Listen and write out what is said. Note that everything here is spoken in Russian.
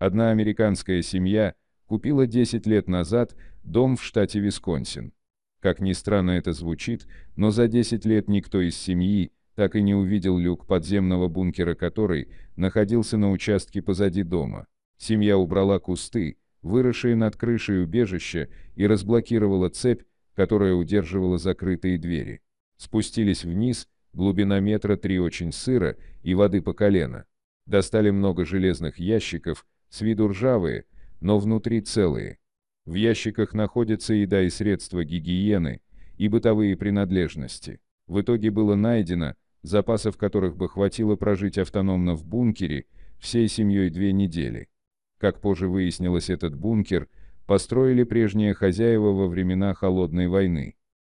Одна американская семья купила 10 лет назад дом в штате Висконсин. Как ни странно это звучит, но за 10 лет никто из семьи так и не увидел люк подземного бункера, который находился на участке позади дома. Семья убрала кусты, выросшие над крышей убежища, и разблокировала цепь, которая удерживала закрытые двери. Спустились вниз, глубина метра три очень сыра и воды по колено. Достали много железных ящиков, с виду ржавые, но внутри целые. В ящиках находятся еда и средства гигиены, и бытовые принадлежности. В итоге было найдено, запасов которых бы хватило прожить автономно в бункере, всей семьей две недели. Как позже выяснилось, этот бункер построили прежние хозяева во времена Холодной войны.